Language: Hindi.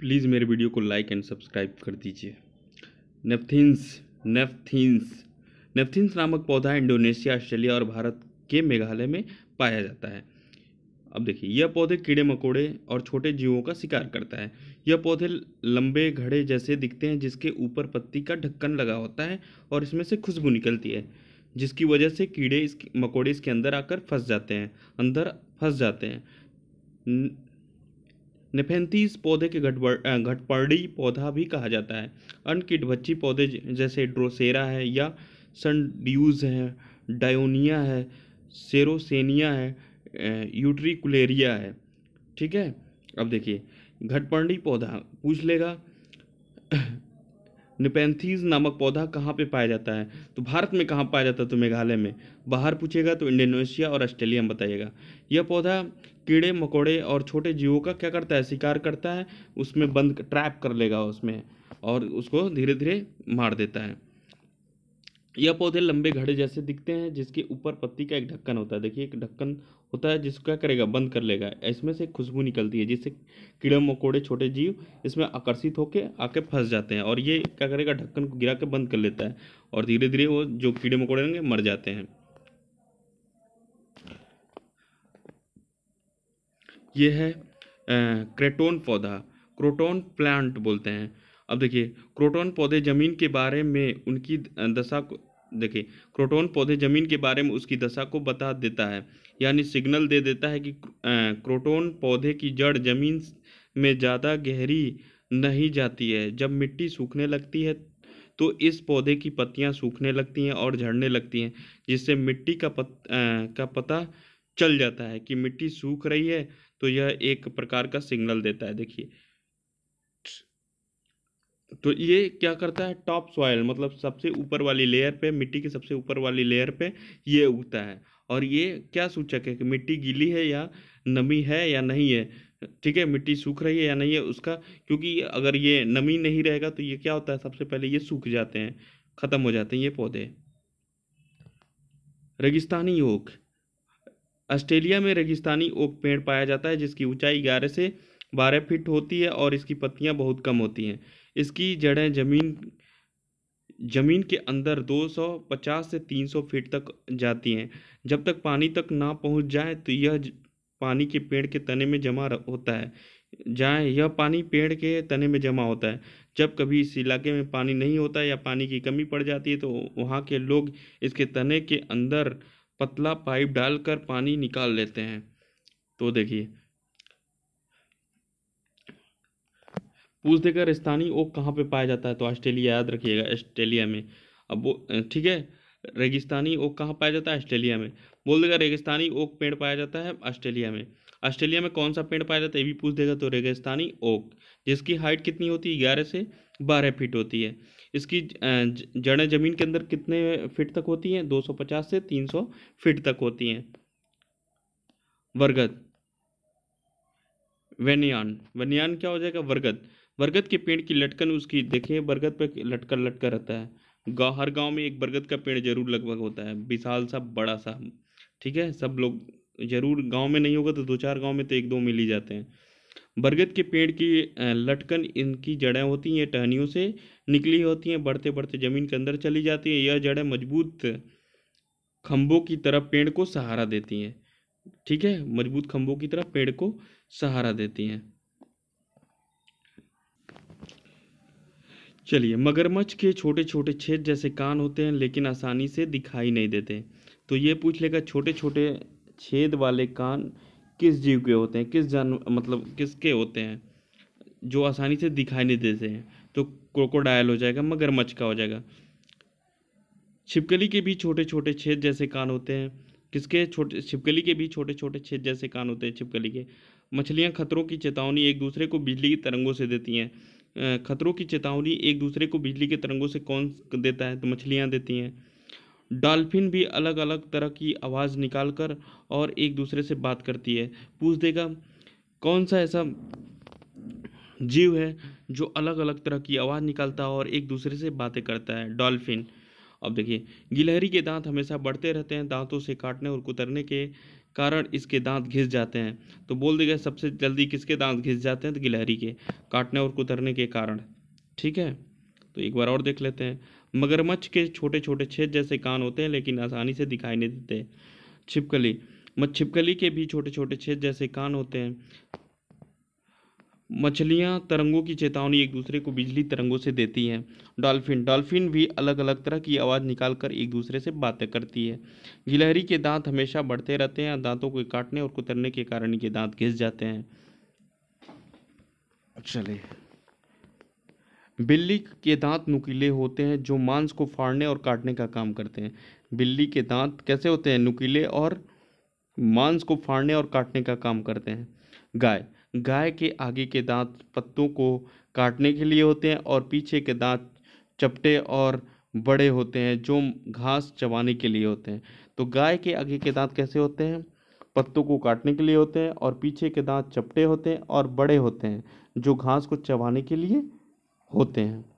प्लीज़ मेरे वीडियो को लाइक एंड सब्सक्राइब कर दीजिए नेफ्थिन्स नेफ्थिन्स नेफ्थिन्स नामक पौधा इंडोनेशिया ऑस्ट्रेलिया और भारत के मेघालय में पाया जाता है अब देखिए यह पौधे कीड़े मकोड़े और छोटे जीवों का शिकार करता है यह पौधे लंबे घड़े जैसे दिखते हैं जिसके ऊपर पत्ती का ढक्कन लगा होता है और इसमें से खुशबू निकलती है जिसकी वजह से कीड़े इस मकोड़े इसके अंदर आकर फंस जाते हैं अंदर फंस जाते हैं नेफेंथीस पौधे के घटपर्ड़ी पौधा भी कहा जाता है किटभच्ची पौधे जैसे ड्रोसेरा है या सनड्यूज है डायोनिया है सेरोसेनिया है यूट्रिकुलेरिया है ठीक है अब देखिए घटपर्णी पौधा पूछ लेगा निपेंथीज नामक पौधा कहाँ पे पाया जाता है तो भारत में कहाँ पाया जाता है तो मेघालय में बाहर पूछेगा तो इंडोनेशिया और ऑस्ट्रेलिया में बताइएगा यह पौधा कीड़े मकोड़े और छोटे जीवों का क्या करता है शिकार करता है उसमें बंद ट्रैप कर लेगा उसमें और उसको धीरे धीरे मार देता है यह पौधे लंबे घड़े जैसे दिखते हैं जिसके ऊपर पत्ती का एक ढक्कन होता है देखिए एक ढक्कन होता है जिसको क्या करेगा बंद कर लेगा इसमें से खुशबू निकलती है जिससे कीड़े मकोड़े छोटे जीव इसमें आकर्षित होकर आके फंस जाते हैं और ये क्या करेगा ढक्कन को गिरा के बंद कर लेता है और धीरे धीरे वो जो कीड़े मकोड़े होंगे मर जाते हैं ये है क्रेटोन पौधा क्रोटोन प्लांट बोलते हैं अब देखिए क्रोटोन पौधे ज़मीन के बारे में उनकी दशा को देखिए क्रोटोन पौधे ज़मीन के बारे में उसकी दशा को बता देता है यानी सिग्नल दे देता है कि क्रोटोन पौधे की जड़ ज़मीन में ज़्यादा गहरी नहीं जाती है जब मिट्टी सूखने लगती है तो इस पौधे की पत्तियां सूखने लगती हैं और झड़ने लगती हैं जिससे मिट्टी का पत, आ, का पता चल जाता है कि मिट्टी सूख रही है तो यह एक प्रकार का सिग्नल देता है देखिए तो ये क्या करता है टॉप सॉयल मतलब सबसे ऊपर वाली लेयर पे मिट्टी की सबसे ऊपर वाली लेयर पे ये उगता है और ये क्या सूचक है कि मिट्टी गीली है या नमी है या नहीं है ठीक है मिट्टी सूख रही है या नहीं है उसका क्योंकि अगर ये नमी नहीं रहेगा तो ये क्या होता है सबसे पहले ये सूख जाते हैं ख़त्म हो जाते हैं ये पौधे रेगिस्तानी ओक ऑस्ट्रेलिया में रेगिस्तानी ओक पेड़ पाया जाता है जिसकी ऊंचाई ग्यारह से बारह फीट होती है और इसकी पत्तियां बहुत कम होती हैं इसकी जड़ें जमीन जमीन के अंदर 250 से 300 फीट तक जाती हैं जब तक पानी तक ना पहुंच जाए तो यह पानी के पेड़ के तने में जमा होता है जाए यह पानी पेड़ के तने में जमा होता है जब कभी इस इलाके में पानी नहीं होता या पानी की कमी पड़ जाती है तो वहाँ के लोग इसके तने के अंदर पतला पाइप डालकर पानी निकाल लेते हैं तो देखिए पूछ देकर स्थानीय ओक कहाँ पे पाया जाता है तो ऑस्ट्रेलिया याद रखिएगा ऑस्ट्रेलिया में अब वो ठीक है रेगिस्तानी ओक कहाँ पाया जाता है ऑस्ट्रेलिया में बोल देगा रेगिस्तानी ओक पेड़ पाया जाता है ऑस्ट्रेलिया में ऑस्ट्रेलिया में कौन सा पेड़ पाया जाता है ये भी पूछ देगा तो रेगिस्तानी ओक जिसकी हाइट कितनी होती है ग्यारह से बारह फीट होती है इसकी जड़ें जमीन के अंदर कितने फिट तक होती हैं पचास से सौ फिट तक होती हैं वरगद वेनियान वेनियान क्या हो जाएगा वरगद बरगद के पेड़ की लटकन उसकी देखिए बरगद पे लटकर लटकर रहता है गाँव हर गांव में एक बरगद का पेड़ जरूर लगभग होता है विशाल सा बड़ा सा ठीक है सब लोग जरूर गांव में नहीं होगा तो दो चार गांव में तो एक दो मिल ही जाते हैं बरगद के पेड़ की लटकन इनकी जड़ें होती हैं टहनियों से निकली होती हैं बढ़ते बढ़ते ज़मीन के अंदर चली जाती हैं यह जड़ें मजबूत खम्भों की तरफ पेड़ को सहारा देती हैं ठीक है मजबूत खम्भों की तरफ पेड़ को सहारा देती हैं चलिए मगरमच्छ के छोटे छोटे छेद जैसे कान होते हैं लेकिन आसानी से दिखाई नहीं देते तो ये पूछ लेगा छोटे छोटे छेद वाले कान किस जीव के होते हैं किस जानवर मतलब किसके होते हैं जो आसानी से दिखाई नहीं देते हैं तो क्रोकोडायल हो जाएगा मगरमच्छ का हो जाएगा छिपकली के भी छोटे छोटे छेद जैसे कान होते हैं किसके छोटे छिपकली के भी छोटे छोटे छेद जैसे कान होते हैं छिपकली के मछलियाँ खतरों की चेतावनी एक दूसरे को बिजली की तरंगों से देती हैं खतरों की चेतावनी एक दूसरे को बिजली के तरंगों से कौन देता है तो मछलियाँ देती हैं डॉल्फिन भी अलग अलग तरह की आवाज़ निकाल कर और एक दूसरे से बात करती है पूछ देगा कौन सा ऐसा जीव है जो अलग अलग तरह की आवाज़ निकालता है और एक दूसरे से बातें करता है डॉल्फिन अब देखिए गिलहरी के दांत हमेशा बढ़ते रहते हैं दांतों से काटने और कुतरने के कारण इसके दांत घिस जाते हैं तो बोल देगा सबसे जल्दी किसके दांत घिस जाते हैं तो गिलहरी के काटने और कुतरने के कारण ठीक है तो एक बार और देख लेते हैं मगरमच्छ के छोटे छोटे छेद जैसे कान होते हैं लेकिन आसानी से दिखाई नहीं देते छिपकली छिपकली के भी छोटे छोटे छेद जैसे कान होते हैं मछलियाँ तरंगों की चेतावनी एक दूसरे को बिजली तरंगों से देती हैं डॉल्फिन डॉल्फिन भी अलग अलग तरह की आवाज़ निकाल कर एक दूसरे से बातें करती है गिलहरी के दांत हमेशा बढ़ते रहते हैं दांतों को काटने और कुतरने के कारण ये दांत घिस जाते हैं चलिए बिल्ली के दांत नुकीले होते हैं जो मांस को फाड़ने और काटने का काम करते हैं बिल्ली के दांत कैसे होते हैं नुकीले और मांस को फाड़ने और काटने का काम करते हैं गाय गाय के आगे के दांत पत्तों को काटने के लिए होते हैं और पीछे के दांत चपटे और बड़े होते हैं जो घास चबाने के लिए होते हैं तो गाय के आगे के दांत कैसे होते हैं पत्तों को काटने के लिए होते हैं और पीछे के दांत चपटे होते हैं और बड़े होते हैं जो घास को चबाने के लिए होते हैं